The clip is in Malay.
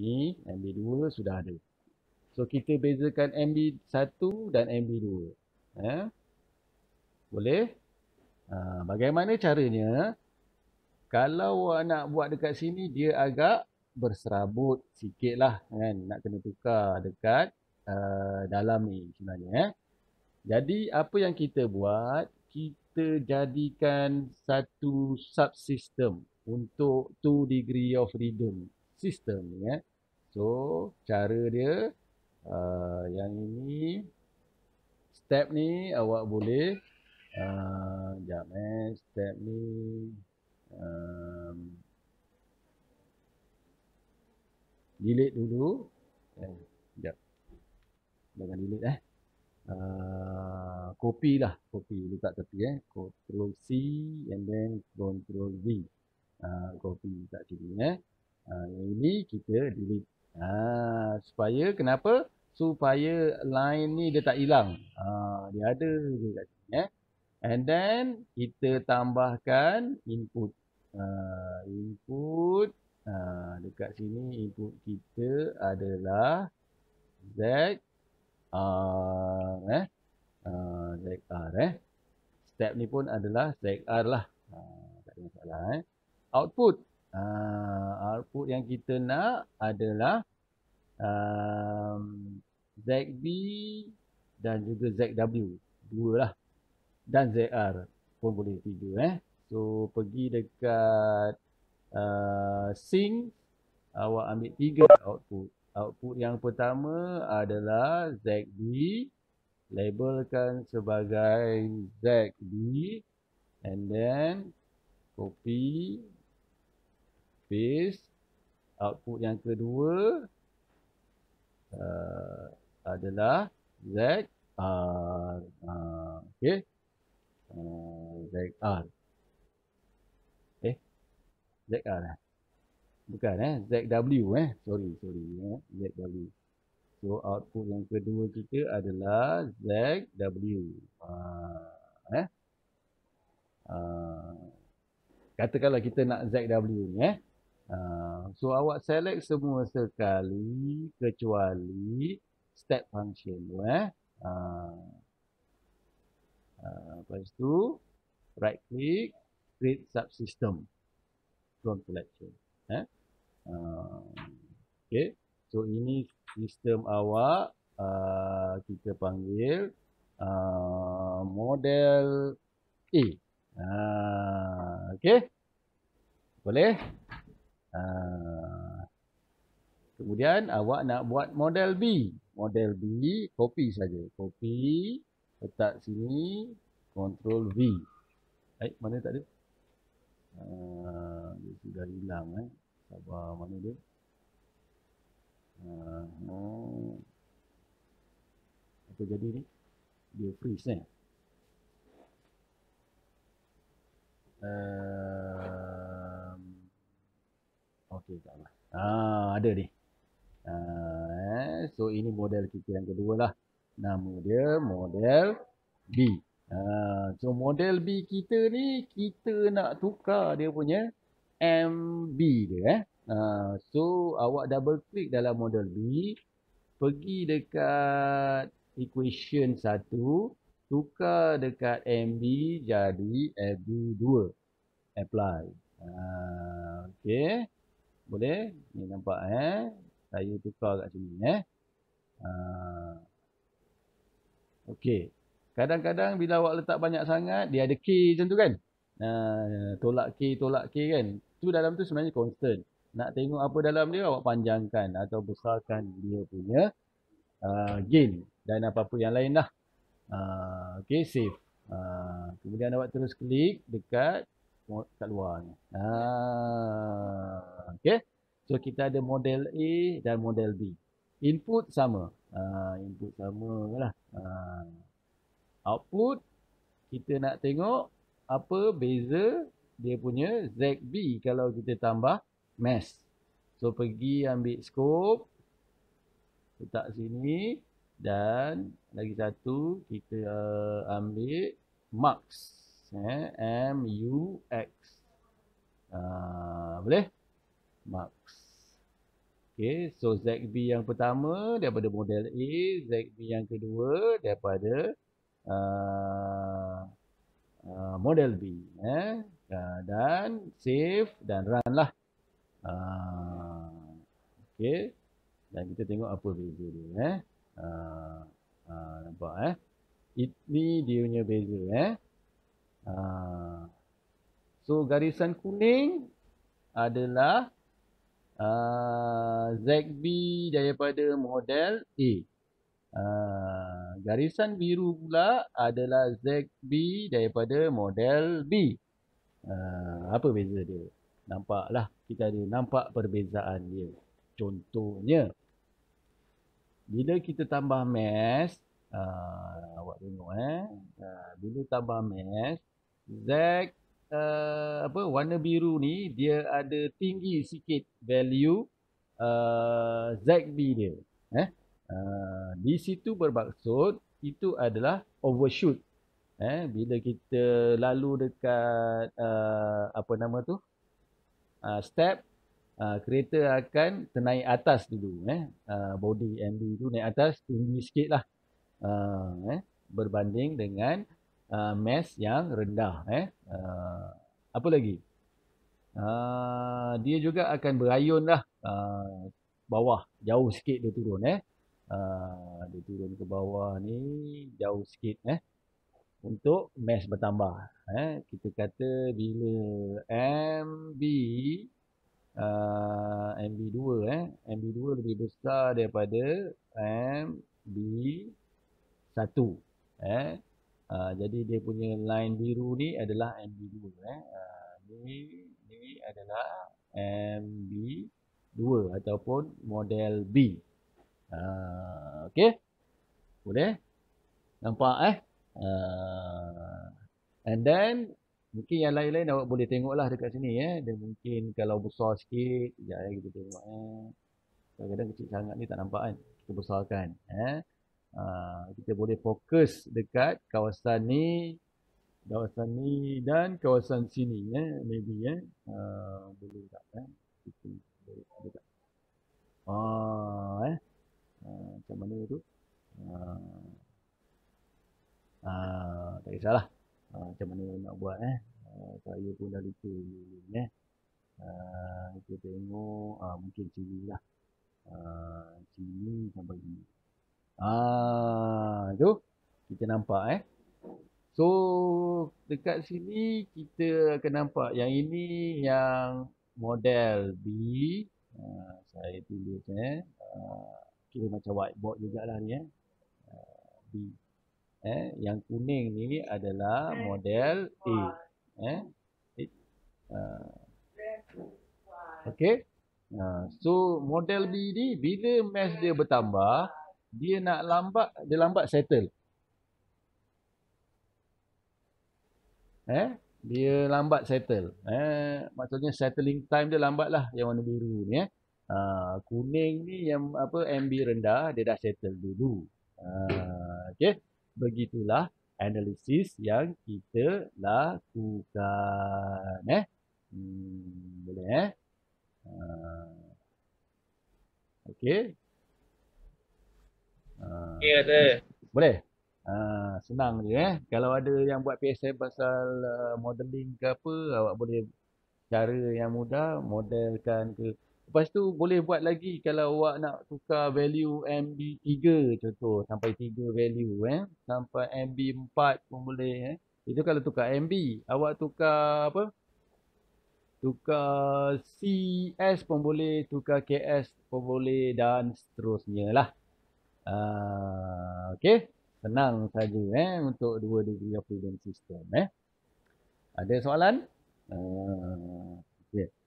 ni, MB2 sudah ada. So kita bezakan MB1 dan MB2. Eh? Ya? Boleh? Ha, bagaimana caranya? Kalau nak buat dekat sini, dia agak berserabut sikit lah. Kan? Nak kena tukar dekat uh, dalam ni sebenarnya. Eh? Jadi apa yang kita buat, kita jadikan satu subsystem untuk 2 degree of freedom system ni. Ya? Eh? So, cara dia uh, yang ini step ni awak boleh uh, jap eh step ni um, delete dulu eh, jap jangan delete eh uh, copy lah copy letak tepi eh control C and then control V uh, copy letak tepi eh uh, yang ini kita delete Ha, supaya kenapa? Supaya line ni dia tak hilang. Ha, dia ada je kat sini. Eh? And then kita tambahkan input. Ha, input ha, dekat sini input kita adalah Z R eh. Z R eh. Step ni pun adalah Z R lah. Ha, tak ada masalah eh. Output. Ha, output yang kita nak adalah um, ZB dan juga ZW. Dua lah. Dan ZR pun boleh tiga eh. So pergi dekat uh, sync. Awak ambil tiga output. Output yang pertama adalah ZB. Labelkan sebagai ZB. And then copy paste output yang kedua uh, adalah Z R uh, ok uh, Z R eh Z R eh? bukan eh Z W eh sorry sorry eh? Z W so output yang kedua kita adalah Z W uh, eh uh, katakanlah kita nak ZW ni eh Ah, so awak select semua sekali kecuali step function tu eh. Uh, lepas tu right click create subsystem from collection eh uh, okay. so ini sistem awak uh, kita panggil uh, model A uh, okay boleh Ah. kemudian awak nak buat model B. Model B, copy saja. Copy, letak sini, control V. Eh, mana tak ada? Ha, dia sudah hilang eh. Sabar, mana dia? Uh, apa jadi ni? Dia freeze eh. Uh, Okey, tak apa. Ah, ha, ada ni. Ha, eh. So, ini model kita yang kedua lah. Nama dia model B. Ha, so, model B kita ni, kita nak tukar dia punya MB dia. Eh. Ha, so, awak double click dalam model B. Pergi dekat equation 1. Tukar dekat MB jadi MB 2. Apply. Ha, okay. Boleh? Ni nampak eh. Saya tukar kat sini eh. Ah. Okey. Kadang-kadang bila awak letak banyak sangat, dia ada K macam tu kan? Uh, tolak K, tolak K kan? Tu dalam tu sebenarnya constant. Nak tengok apa dalam dia, awak panjangkan atau besarkan dia punya uh, gain dan apa-apa yang lain lah. Uh, okay, save. Uh, kemudian awak terus klik dekat kat luar ni. Uh, Okay. So kita ada model A dan model B. Input sama. Uh, input sama lah. Uh, output. Kita nak tengok apa beza dia punya ZB kalau kita tambah mass. So pergi ambil scope. Letak sini. Dan lagi satu kita uh, ambil max. Eh, M-U-X. Uh, boleh? Boleh? Max. Okay, so ZB yang pertama daripada model A, ZB yang kedua daripada uh, uh, model B. Eh? Uh, dan save dan run lah. Uh, okay, dan kita tengok apa beza dia. Eh? Uh, uh, nampak eh? Ini dia punya beza eh. Uh, so garisan kuning adalah uh, ah, ZB daripada model A. Uh, garisan biru pula adalah ZB daripada model B. Uh, apa beza dia? Nampaklah kita ada nampak perbezaan dia. Contohnya, bila kita tambah mesh, uh, awak tengok eh. Uh, bila tambah mesh, Z uh, apa warna biru ni dia ada tinggi sikit value uh, eh, ZB dia. Eh? Uh, di situ bermaksud itu adalah overshoot. Eh? Bila kita lalu dekat uh, apa nama tu uh, step Uh, kereta akan ternaik atas dulu eh uh, body MB tu naik atas tinggi sikit lah uh, eh? berbanding dengan Ah, mass yang rendah eh uh, apa lagi uh, dia juga akan berayun lah uh, bawah jauh sikit dia turun eh uh, dia turun ke bawah ni jauh sikit eh untuk mass bertambah eh kita kata bila mb uh, mb2 eh mb2 lebih besar daripada mb1 eh Ah, jadi dia punya line biru ni adalah MB2 eh. Uh, ni ni adalah MB2 ataupun model B. Uh, ah, okay. Boleh? Nampak eh? Uh, and then mungkin yang lain-lain awak boleh tengok lah dekat sini eh. Dia mungkin kalau besar sikit, ya kita tengok eh. Kadang-kadang kecil sangat ni tak nampak kan. Kita besarkan eh. Ah, kita boleh fokus dekat kawasan ni kawasan ni dan kawasan sini ya eh, maybe ya eh. uh, boleh tak ya eh. boleh tak ah oh, eh uh, macam mana tu uh, uh, tak kisahlah uh, macam mana nak buat eh saya pun dah lupa eh kita tengok mungkin sini lah sini sampai sini Ah, itu kita nampak eh. So dekat sini kita akan nampak yang ini yang model B. Ha, saya tulis eh. Ha, kira macam whiteboard jugalah ni eh. Ha, B. Eh, yang kuning ni adalah eh, model A. Eh. Ha. Okey. Ha, so model B ni bila mass dia bertambah dia nak lambat, dia lambat settle. Eh, dia lambat settle. Eh, maksudnya settling time dia lambatlah. yang warna biru ni. Eh. Ha, kuning ni yang apa MB rendah, dia dah settle dulu. Ha, okay. Begitulah analisis yang kita lakukan. Eh. Hmm, boleh eh. Ha, okay. Okey ah, kata. Boleh? Ha, senang je eh. Kalau ada yang buat PSM pasal uh, modeling ke apa, awak boleh cara yang mudah modelkan ke. Lepas tu boleh buat lagi kalau awak nak tukar value MB3 contoh sampai 3 value eh. Sampai MB4 pun boleh eh. Itu kalau tukar MB. Awak tukar apa? Tukar CS pun boleh, tukar KS pun boleh dan seterusnya lah. Ah, okey. Tenang saja eh untuk dua degree of freedom system eh. Ada soalan? Uh, okey.